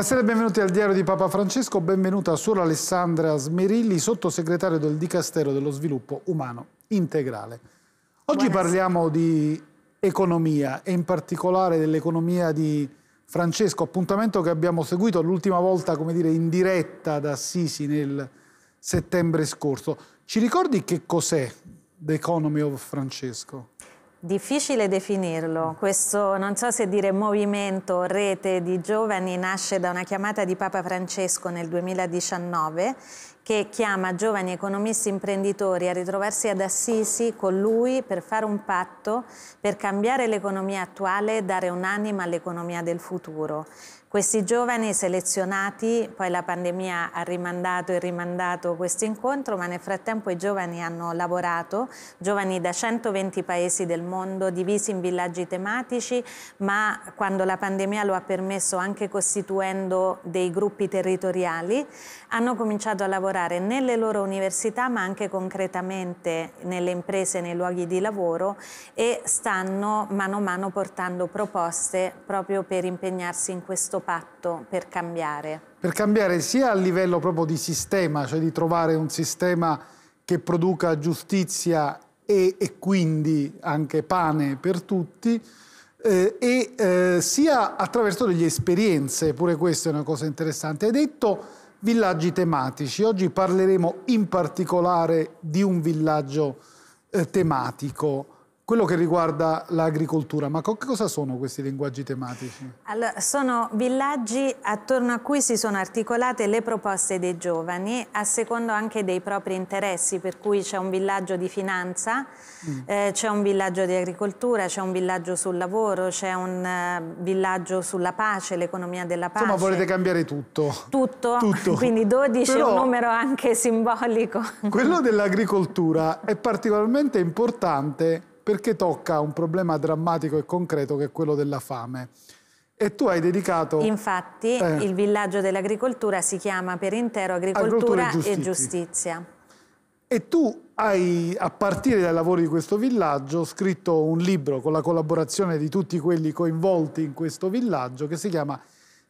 Buonasera e benvenuti al diario di Papa Francesco, benvenuta solo Alessandra Smerilli, sottosegretario del Dicastero dello Sviluppo Umano Integrale. Oggi Buonasera. parliamo di economia e in particolare dell'economia di Francesco, appuntamento che abbiamo seguito l'ultima volta, come dire, in diretta da Sisi nel settembre scorso. Ci ricordi che cos'è The Economy of Francesco? Difficile definirlo, questo non so se dire movimento, rete di giovani nasce da una chiamata di Papa Francesco nel 2019 che chiama giovani economisti imprenditori a ritrovarsi ad Assisi con lui per fare un patto per cambiare l'economia attuale e dare un'anima all'economia del futuro. Questi giovani selezionati, poi la pandemia ha rimandato e rimandato questo incontro, ma nel frattempo i giovani hanno lavorato, giovani da 120 paesi del mondo, divisi in villaggi tematici, ma quando la pandemia lo ha permesso anche costituendo dei gruppi territoriali hanno cominciato a lavorare nelle loro università ma anche concretamente nelle imprese, nei luoghi di lavoro e stanno mano a mano portando proposte proprio per impegnarsi in questo patto per cambiare. Per cambiare sia a livello proprio di sistema, cioè di trovare un sistema che produca giustizia e, e quindi anche pane per tutti, eh, e eh, sia attraverso delle esperienze, pure questa è una cosa interessante. Hai detto villaggi tematici. Oggi parleremo in particolare di un villaggio eh, tematico quello che riguarda l'agricoltura, ma cosa sono questi linguaggi tematici? Allora, sono villaggi attorno a cui si sono articolate le proposte dei giovani, a secondo anche dei propri interessi, per cui c'è un villaggio di finanza, mm. eh, c'è un villaggio di agricoltura, c'è un villaggio sul lavoro, c'è un uh, villaggio sulla pace, l'economia della pace. Insomma, volete cambiare tutto. Tutto, tutto. quindi 12 Però, è un numero anche simbolico. Quello dell'agricoltura è particolarmente importante perché tocca un problema drammatico e concreto che è quello della fame. E tu hai dedicato... Infatti eh, il villaggio dell'agricoltura si chiama per intero agricoltura, agricoltura e, giustizia. e, giustizia. e tu hai, a partire dai lavori di questo villaggio, scritto un libro con la collaborazione di tutti quelli coinvolti in questo villaggio che si chiama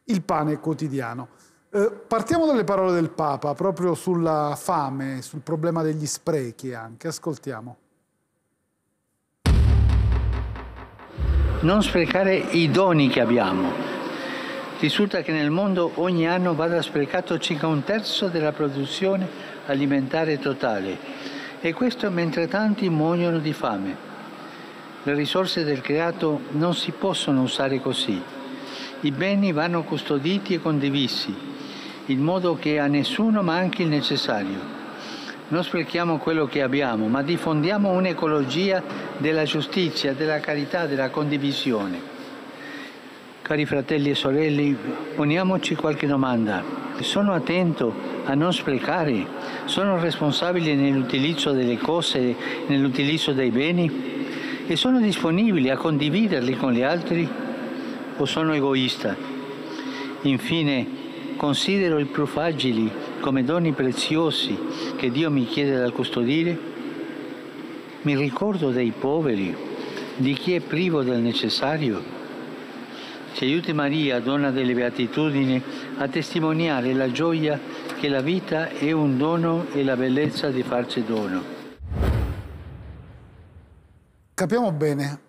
Il pane quotidiano. Eh, partiamo dalle parole del Papa, proprio sulla fame, sul problema degli sprechi anche. Ascoltiamo. non sprecare i doni che abbiamo. Risulta che nel mondo ogni anno vada sprecato circa un terzo della produzione alimentare totale e questo mentre tanti muoiono di fame. Le risorse del creato non si possono usare così. I beni vanno custoditi e condivisi, in modo che a nessuno manchi il necessario non sprechiamo quello che abbiamo, ma diffondiamo un'ecologia della giustizia, della carità, della condivisione. Cari fratelli e sorelle, poniamoci qualche domanda. Sono attento a non sprecare? Sono responsabile nell'utilizzo delle cose, nell'utilizzo dei beni? E sono disponibile a condividerli con gli altri? O sono egoista? Infine, considero i più fragili come doni preziosi che Dio mi chiede da custodire? Mi ricordo dei poveri, di chi è privo del necessario? Ci aiuti Maria, donna delle beatitudini, a testimoniare la gioia che la vita è un dono e la bellezza di farci dono. Capiamo bene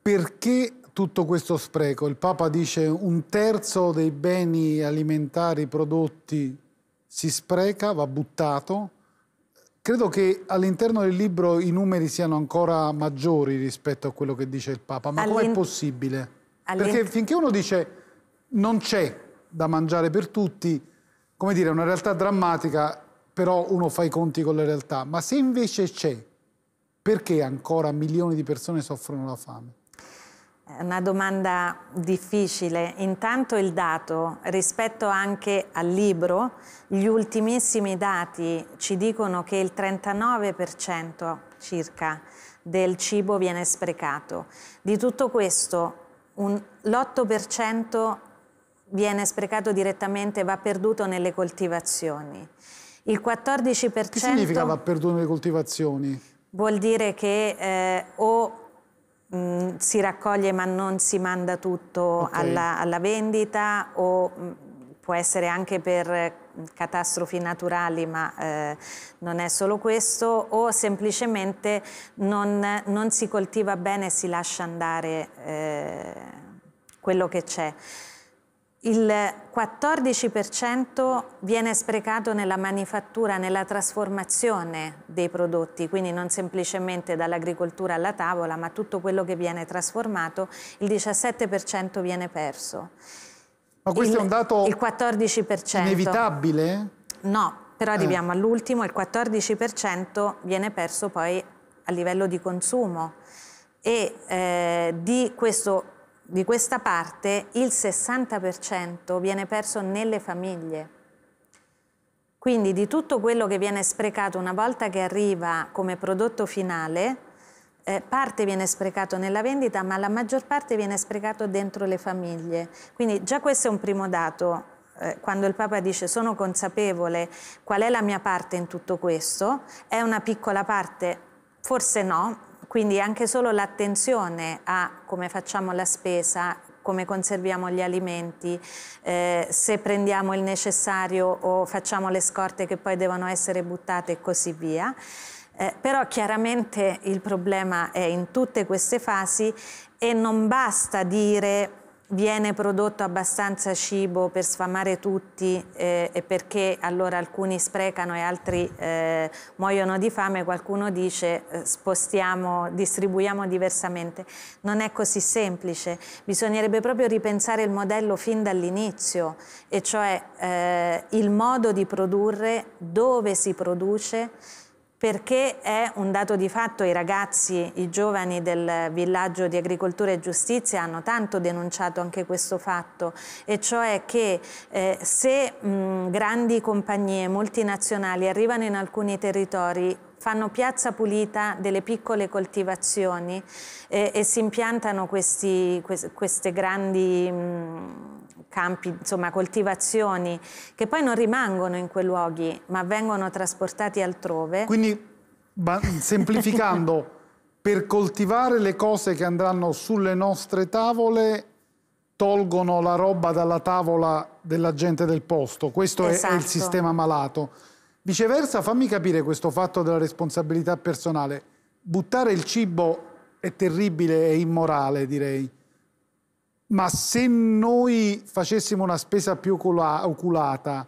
perché tutto questo spreco. Il Papa dice un terzo dei beni alimentari prodotti si spreca, va buttato. Credo che all'interno del libro i numeri siano ancora maggiori rispetto a quello che dice il Papa, ma com'è possibile? Perché finché uno dice non c'è da mangiare per tutti, come dire, è una realtà drammatica, però uno fa i conti con la realtà, ma se invece c'è, perché ancora milioni di persone soffrono la fame? una domanda difficile. Intanto il dato, rispetto anche al libro, gli ultimissimi dati ci dicono che il 39% circa del cibo viene sprecato. Di tutto questo l'8% viene sprecato direttamente, va perduto nelle coltivazioni. Il 14%... Che significa va perduto nelle coltivazioni? Vuol dire che eh, o mh, mm, si raccoglie ma non si manda tutto okay. alla, alla, vendita o mh, mm, può essere anche per mm, catastrofi naturali, ma eh, non è solo questo, o semplicemente non, non si coltiva bene e si lascia andare eh, quello che c'è. Il 14% viene sprecato nella manifattura, nella trasformazione dei prodotti, quindi non semplicemente dall'agricoltura alla tavola, ma tutto quello che viene trasformato, il 17% viene perso. Ma questo il, è un dato il 14%. inevitabile? No, però eh. arriviamo eh. all'ultimo, il 14% viene perso poi a livello di consumo e eh, di questo di questa parte il 60% viene perso nelle famiglie. Quindi di tutto quello che viene sprecato una volta che arriva come prodotto finale, eh, parte viene sprecato nella vendita, ma la maggior parte viene sprecato dentro le famiglie. Quindi già questo è un primo dato, eh, quando il Papa dice sono consapevole qual è la mia parte in tutto questo, è una piccola parte, forse no, quindi anche solo l'attenzione a come facciamo la spesa, come conserviamo gli alimenti, eh, se prendiamo il necessario o facciamo le scorte che poi devono essere buttate e così via. Eh, però chiaramente il problema è in tutte queste fasi e non basta dire viene prodotto abbastanza cibo per sfamare tutti eh, e perché allora alcuni sprecano e altri eh, muoiono di fame, qualcuno dice eh, spostiamo, distribuiamo diversamente. Non è così semplice, bisognerebbe proprio ripensare il modello fin dall'inizio, e cioè eh, il modo di produrre, dove si produce, perché è un dato di fatto, i ragazzi, i giovani del villaggio di agricoltura e giustizia hanno tanto denunciato anche questo fatto, e cioè che eh, se mh, grandi compagnie multinazionali arrivano in alcuni territori fanno piazza pulita delle piccole coltivazioni eh, e si impiantano questi, queste grandi... Mh, campi, insomma coltivazioni, che poi non rimangono in quei luoghi, ma vengono trasportati altrove. Quindi, semplificando, per coltivare le cose che andranno sulle nostre tavole tolgono la roba dalla tavola della gente del posto. Questo esatto. è, il esatto. sistema malato. Viceversa, fammi capire questo fatto della responsabilità personale. Buttare il cibo è terribile e immorale, direi ma se noi facessimo una spesa più oculata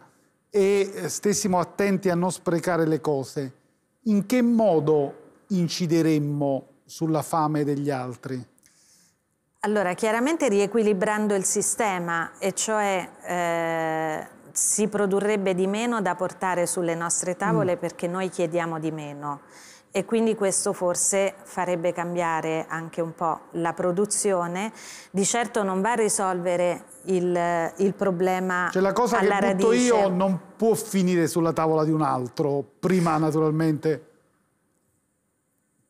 e stessimo attenti a non sprecare le cose, in che modo incideremmo sulla fame degli altri? Allora, chiaramente riequilibrando il sistema, e cioè eh, si produrrebbe di meno da portare sulle nostre tavole mm. perché noi chiediamo di meno e quindi questo forse farebbe cambiare anche un po' la produzione. Di certo non va a risolvere il, il problema cioè, la cosa alla che radice. io non può finire sulla tavola di un altro, prima naturalmente.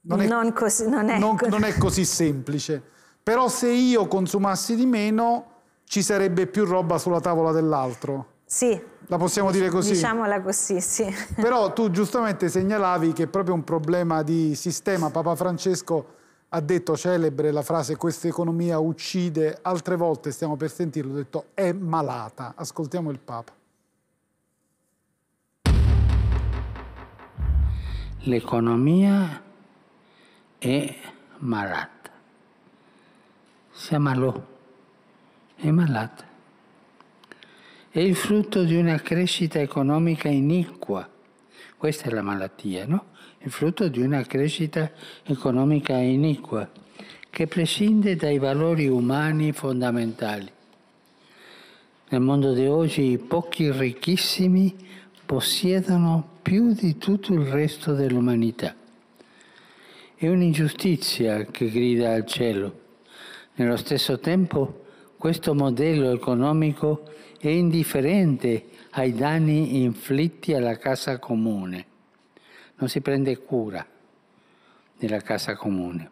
Non è, non così, non è, non, non è così semplice. Però se io consumassi di meno ci sarebbe più roba sulla tavola dell'altro. Sì, la possiamo dire così? Diciamola così, sì. Però tu giustamente segnalavi che è proprio un problema di sistema. Papa Francesco ha detto celebre la frase questa economia uccide, altre volte stiamo per sentirlo, ha detto è malata. Ascoltiamo il Papa. L'economia è malata. Siamo malò, è malata è il frutto di una crescita economica iniqua. Questa è la malattia, no? Il frutto di una crescita economica iniqua che prescinde dai valori umani fondamentali. Nel mondo di oggi i pochi ricchissimi possiedono più di tutto il resto dell'umanità. È un'ingiustizia che grida al cielo. Nello stesso tempo questo modello economico e indifferente ai danni inflitti alla casa comune, non si prende cura della casa comune.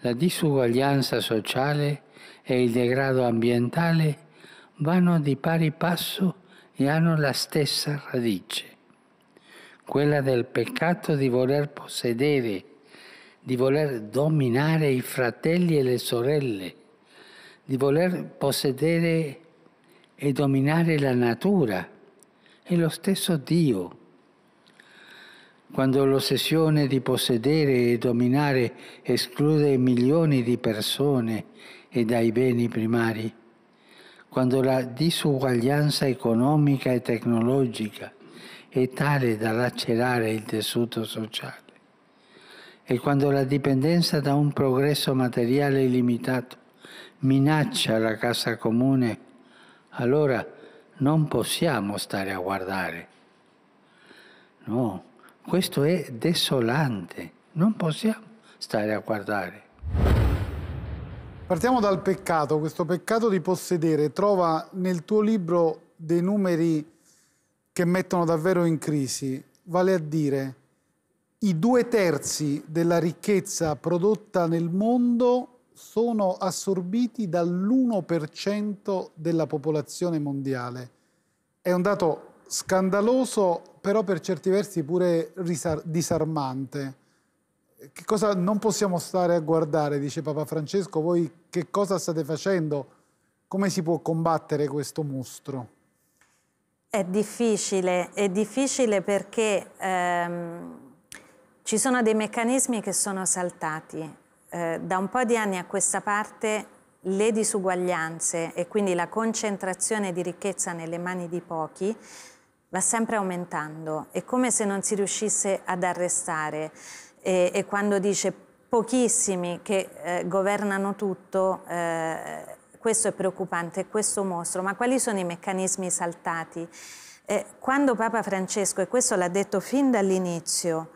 La disuguaglianza sociale e il degrado ambientale vanno di pari passo e hanno la stessa radice, quella del peccato di voler possedere, di voler dominare i fratelli e le sorelle, di voler possedere e dominare la natura e lo stesso Dio. Quando l'ossessione di possedere e dominare esclude milioni di persone e dai beni primari, quando la disuguaglianza economica e tecnologica è tale da lacerare il tessuto sociale e quando la dipendenza da un progresso materiale illimitato minaccia la casa comune allora non possiamo stare a guardare. No, questo è desolante, non possiamo stare a guardare. Partiamo dal peccato, questo peccato di possedere trova nel tuo libro dei numeri che mettono davvero in crisi, vale a dire i due terzi della ricchezza prodotta nel mondo sono assorbiti dall'1% della popolazione mondiale. È un dato scandaloso, però per certi versi pure disarmante. Che cosa non possiamo stare a guardare, dice Papa Francesco, voi che cosa state facendo? Come si può combattere questo mostro? È difficile, è difficile perché ehm, ci sono dei meccanismi che sono saltati. Eh, da un po' di anni a questa parte le disuguaglianze e quindi la concentrazione di ricchezza nelle mani di pochi va sempre aumentando. È come se non si riuscisse ad arrestare. E, e quando dice pochissimi che eh, governano tutto, eh, questo è preoccupante, questo mostro. Ma quali sono i meccanismi saltati? Eh, quando Papa Francesco, e questo l'ha detto fin dall'inizio,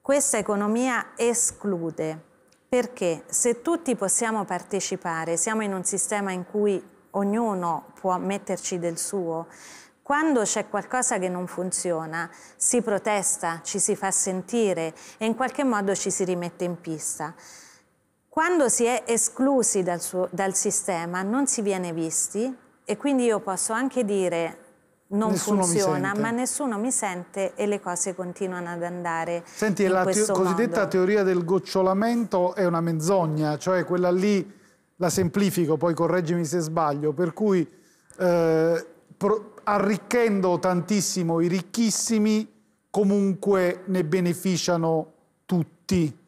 questa economia esclude, perché se tutti possiamo partecipare, siamo in un sistema in cui ognuno può metterci del suo, quando c'è qualcosa che non funziona si protesta, ci si fa sentire e in qualche modo ci si rimette in pista. Quando si è esclusi dal, suo, dal sistema non si viene visti e quindi io posso anche dire non nessuno funziona, ma nessuno mi sente e le cose continuano ad andare Senti, la teo cosiddetta modo. teoria del gocciolamento è una menzogna, cioè quella lì, la semplifico, poi correggimi se sbaglio, per cui eh, arricchendo tantissimo i ricchissimi comunque ne beneficiano tutti.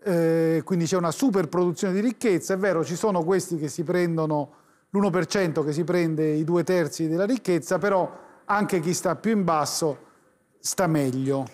Eh, quindi c'è una superproduzione di ricchezza, è vero, ci sono questi che si prendono l'1% che si prende i due terzi della ricchezza, però anche chi sta più in basso sta meglio.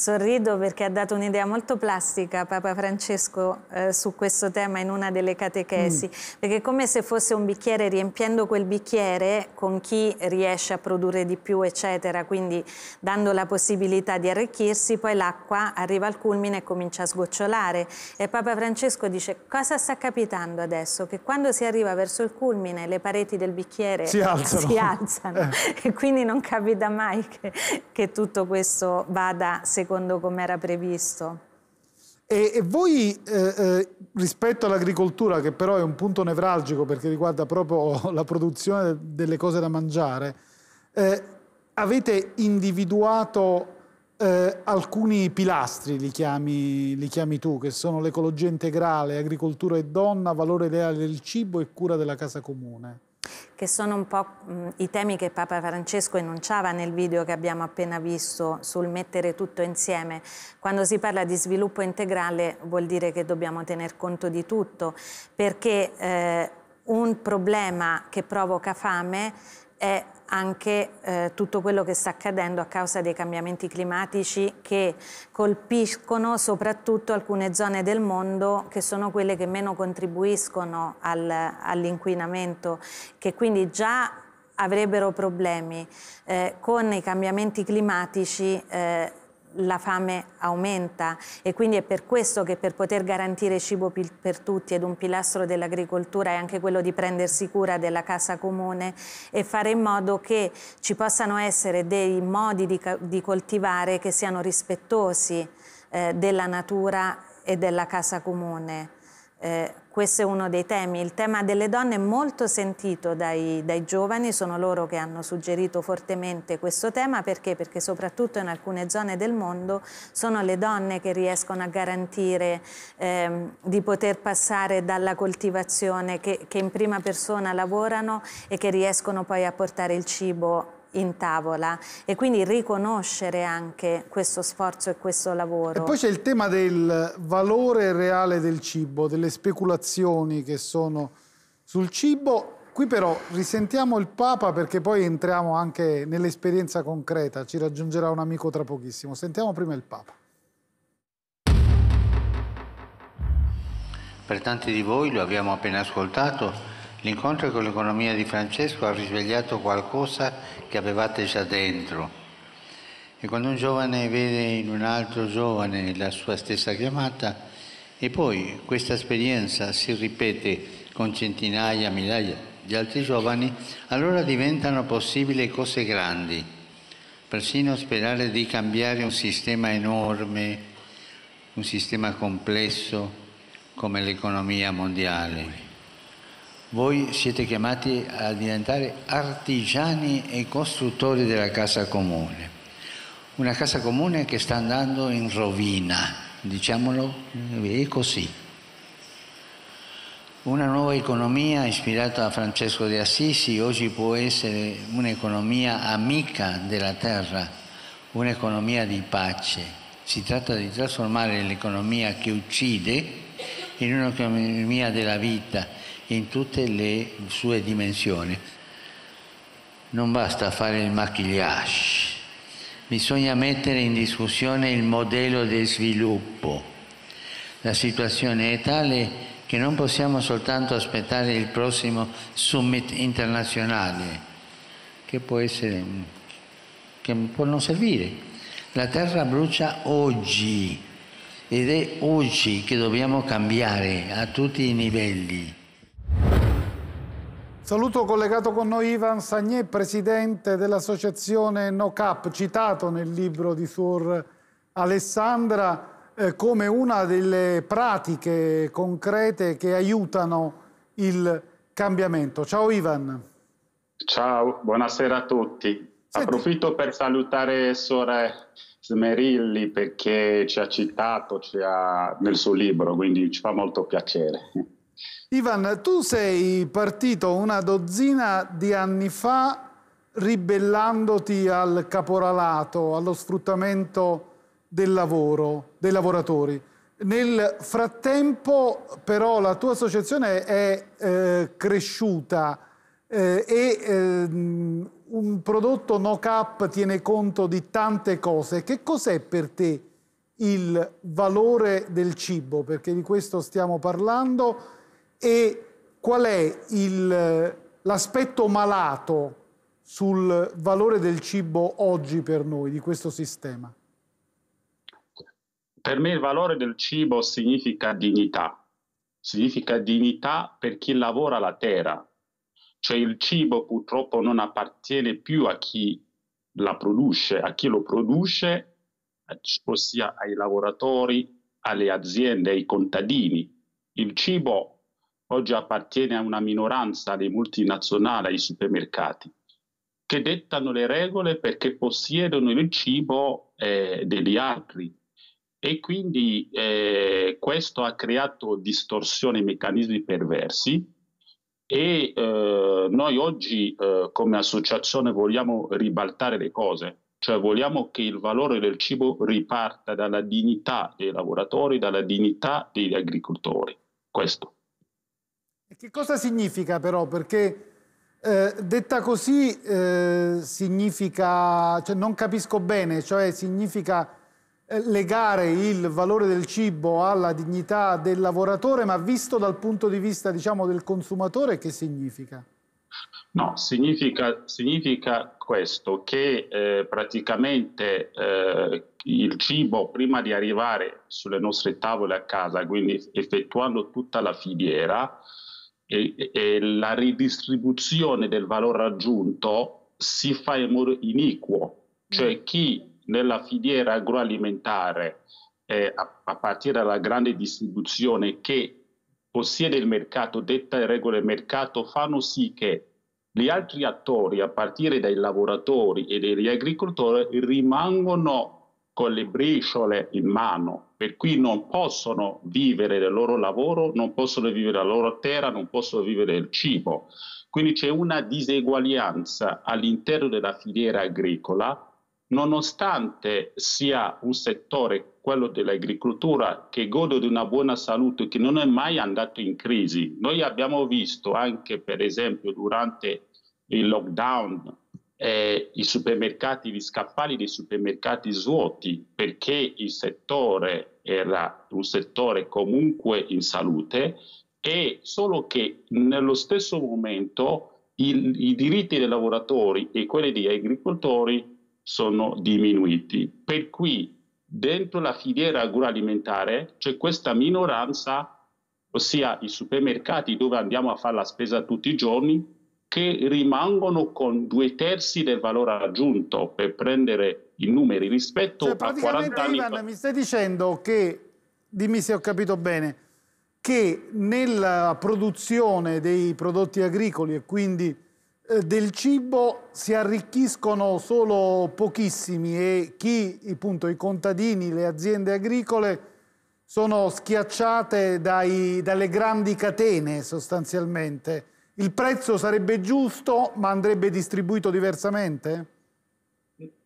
Sorrido perché ha dato un'idea molto plastica Papa Francesco eh, su questo tema in una delle catechesi, mm. perché è come se fosse un bicchiere riempiendo quel bicchiere con chi riesce a produrre di più, eccetera, quindi dando la possibilità di arricchirsi, poi l'acqua arriva al culmine e comincia a sgocciolare. E Papa Francesco dice cosa sta capitando adesso? Che quando si arriva verso il culmine le pareti del bicchiere si alzano, si alzano. Eh. e quindi non capita mai che, che tutto questo vada secondo secondo come era previsto. E, e voi eh, eh, rispetto all'agricoltura, che però è un punto nevralgico perché riguarda proprio la produzione delle cose da mangiare, eh, avete individuato eh, alcuni pilastri, li chiami, li chiami tu, che sono l'ecologia integrale, agricoltura e donna, valore ideale del cibo e cura della casa comune che sono un po' i temi che Papa Francesco enunciava nel video che abbiamo appena visto sul mettere tutto insieme. Quando si parla di sviluppo integrale vuol dire che dobbiamo tener conto di tutto, perché eh, un problema che provoca fame è anche eh, tutto quello che sta accadendo a causa dei cambiamenti climatici che colpiscono soprattutto alcune zone del mondo che sono quelle che meno contribuiscono al, all'inquinamento, che quindi già avrebbero problemi eh, con i cambiamenti climatici eh, la fame aumenta e quindi è per questo che per poter garantire cibo per tutti ed un pilastro dell'agricoltura è anche quello di prendersi cura della casa comune e fare in modo che ci possano essere dei modi di, di coltivare che siano rispettosi eh, della natura e della casa comune. Eh, questo è uno dei temi. Il tema delle donne è molto sentito dai, dai, giovani, sono loro che hanno suggerito fortemente questo tema perché? perché soprattutto in alcune zone del mondo sono le donne che riescono a garantire eh, di poter passare dalla coltivazione che, che in prima persona lavorano e che riescono poi a portare il cibo in tavola e quindi riconoscere anche questo sforzo e questo lavoro. E poi c'è il tema del valore reale del cibo, delle speculazioni che sono sul cibo. Qui però risentiamo il Papa perché poi entriamo anche nell'esperienza concreta, ci raggiungerà un amico tra pochissimo. Sentiamo prima il Papa. Per tanti di voi lo abbiamo appena ascoltato L'incontro con l'economia di Francesco ha risvegliato qualcosa che avevate già dentro. E quando un giovane vede in un altro giovane la sua stessa chiamata, e poi questa esperienza si ripete con centinaia, migliaia di altri giovani, allora diventano possibili cose grandi. Persino sperare di cambiare un sistema enorme, un sistema complesso come l'economia mondiale voi siete chiamati a diventare artigiani e costruttori della casa comune. Una casa comune che sta andando in rovina, diciamolo, eh, è così. Una nuova economia ispirata a Francesco di Assisi oggi può essere un'economia amica della terra, un'economia di pace. Si tratta di trasformare l'economia che uccide in un'economia della vita in tutte le sue dimensioni. Non basta fare il maquillage, bisogna mettere in discussione il modello di sviluppo. La situazione è tale che non possiamo soltanto aspettare il prossimo summit internazionale, che può essere, che può non servire. La terra brucia oggi ed è oggi che dobbiamo cambiare a tutti i livelli. Saluto collegato con noi Ivan Sagné, presidente dell'associazione No Cap, citato nel libro di Suor Alessandra eh, come una delle pratiche concrete che aiutano il cambiamento. Ciao Ivan. Ciao, buonasera a tutti. Senti. Approfitto per salutare Sore Smerilli perché ci ha citato ci ha, nel suo libro, quindi ci fa molto piacere. Ivan, tu sei partito una dozzina di anni fa ribellandoti al caporalato, allo sfruttamento del lavoro, dei lavoratori. Nel frattempo però la tua associazione è eh, cresciuta eh, e eh, un prodotto no cap tiene conto di tante cose. Che cos'è per te il valore del cibo? Perché di questo stiamo parlando e qual è l'aspetto malato sul valore del cibo oggi per noi, di questo sistema? Per me il valore del cibo significa dignità, significa dignità per chi lavora la terra, cioè il cibo purtroppo non appartiene più a chi la produce, a chi lo produce, ossia ai lavoratori, alle aziende, ai contadini. Il cibo oggi appartiene a una minoranza dei multinazionali, ai supermercati, che dettano le regole perché possiedono il cibo eh, degli altri. E quindi eh, questo ha creato distorsioni, meccanismi perversi e eh, noi oggi eh, come associazione vogliamo ribaltare le cose, cioè vogliamo che il valore del cibo riparta dalla dignità dei lavoratori, dalla dignità degli agricoltori. Questo che cosa significa però? Perché eh, detta così eh, significa, cioè non capisco bene, cioè significa eh, legare il valore del cibo alla dignità del lavoratore, ma visto dal punto di vista diciamo, del consumatore, che significa? No, significa, significa questo, che eh, praticamente eh, il cibo prima di arrivare sulle nostre tavole a casa, quindi effettuando tutta la filiera, e, e la ridistribuzione del valore aggiunto si fa in modo iniquo, cioè mm. chi nella filiera agroalimentare, eh, a, a, partire dalla grande distribuzione che possiede il mercato, detta le regole del mercato, fanno sì che gli altri attori, a partire dai lavoratori e dagli agricoltori, rimangono con le briciole in mano, per cui non possono vivere del loro lavoro, non possono vivere la loro terra, non possono vivere il cibo. Quindi c'è una diseguaglianza all'interno della filiera agricola, nonostante sia un settore, quello dell'agricoltura, che gode di una buona salute, che non è mai andato in crisi. Noi abbiamo visto anche, per esempio, durante il lockdown eh, i supermercati, gli scaffali dei supermercati svuoti perché il settore era un settore comunque in salute e solo che nello stesso momento il, i diritti dei lavoratori e quelli degli agricoltori sono diminuiti. Per cui dentro la filiera agroalimentare c'è questa minoranza, ossia i supermercati dove andiamo a fare la spesa tutti i giorni, che rimangono con due terzi del valore aggiunto per prendere i numeri rispetto cioè, a 40 anni Ivan, mi stai dicendo che, dimmi se ho capito bene, che nella produzione dei prodotti agricoli e quindi eh, del cibo si arricchiscono solo pochissimi e chi, appunto, i contadini, le aziende agricole sono schiacciate dai, dalle grandi catene sostanzialmente il prezzo sarebbe giusto ma andrebbe distribuito diversamente?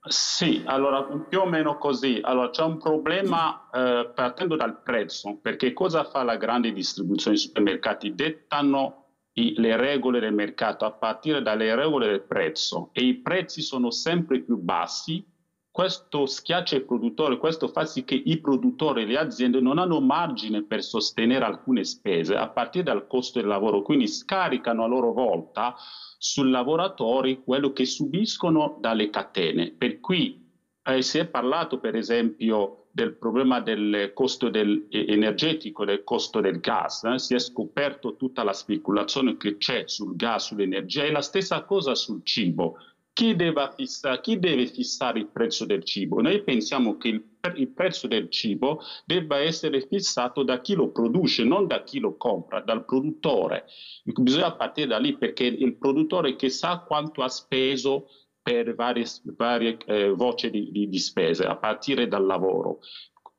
Sì, allora più o meno così. Allora c'è un problema eh, partendo dal prezzo, perché cosa fa la grande distribuzione? I supermercati dettano i, le regole del mercato a partire dalle regole del prezzo e i prezzi sono sempre più bassi questo schiaccia il produttore, questo fa sì che i produttori e le aziende non hanno margine per sostenere alcune spese a partire dal costo del lavoro, quindi scaricano a loro volta sui lavoratori quello che subiscono dalle catene. Per cui eh, si è parlato per esempio del problema del costo del, eh, energetico, del costo del gas, eh? si è scoperto tutta la speculazione che c'è sul gas, sull'energia e la stessa cosa sul cibo chi deve, fissa, chi deve fissare il prezzo del cibo? Noi pensiamo che il, il, prezzo del cibo debba essere fissato da chi lo produce, non da chi lo compra, dal produttore. Bisogna partire da lì perché il produttore che sa quanto ha speso per varie, varie eh, voci di, di, di spese, a partire dal lavoro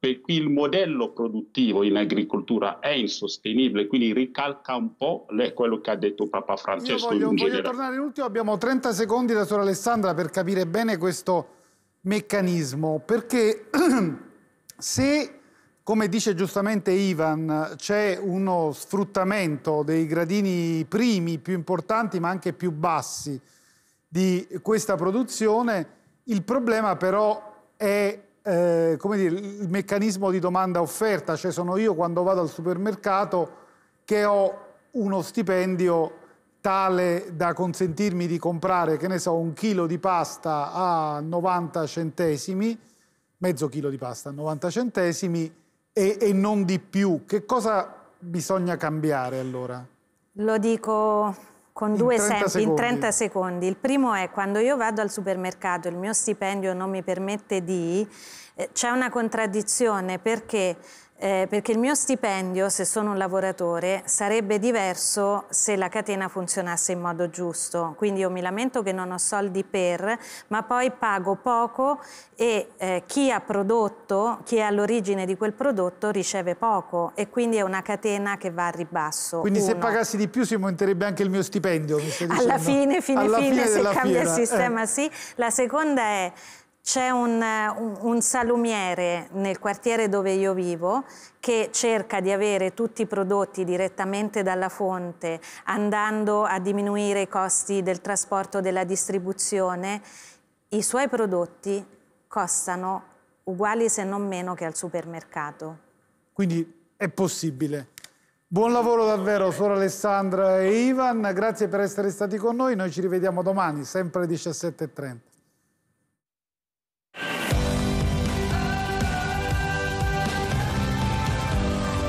per cui il modello produttivo in agricoltura è insostenibile, quindi ricalca un po' quello che ha detto Papa Francesco. Io voglio, in voglio tornare in ultimo, abbiamo 30 secondi da Sora Alessandra per capire bene questo meccanismo, perché se, come dice giustamente Ivan, c'è uno sfruttamento dei gradini primi più importanti ma anche più bassi di questa produzione, il problema però è eh, come dire, il meccanismo di domanda-offerta, cioè sono io quando vado al supermercato che ho uno stipendio tale da consentirmi di comprare, che ne so, un chilo di pasta a 90 centesimi, mezzo chilo di pasta a 90 centesimi e, e non di più. Che cosa bisogna cambiare allora? Lo dico con in due esempi in 30 secondi. Il primo è quando io vado al supermercato, il mio stipendio non mi permette di, eh, c'è una contraddizione perché eh, perché il mio stipendio, se sono un lavoratore, sarebbe diverso se la catena funzionasse in modo giusto. Quindi io mi lamento che non ho soldi per, ma poi pago poco e eh, chi ha prodotto, chi è all'origine di quel prodotto, riceve poco. E quindi è una catena che va a ribasso. Quindi Uno. se pagassi di più si monterebbe anche il mio stipendio? Mi Alla fine, fine, Alla fine, fine se cambia fiera. il eh. sistema eh. sì. La seconda è... C'è un, un, salumiere nel quartiere dove io vivo che cerca di avere tutti i prodotti direttamente dalla fonte, andando a diminuire i costi del trasporto, della distribuzione. I suoi prodotti costano uguali se non meno che al supermercato. Quindi è possibile. Buon lavoro davvero, suor Alessandra e Ivan. Grazie per essere stati con noi. Noi ci rivediamo domani, sempre alle 17.30.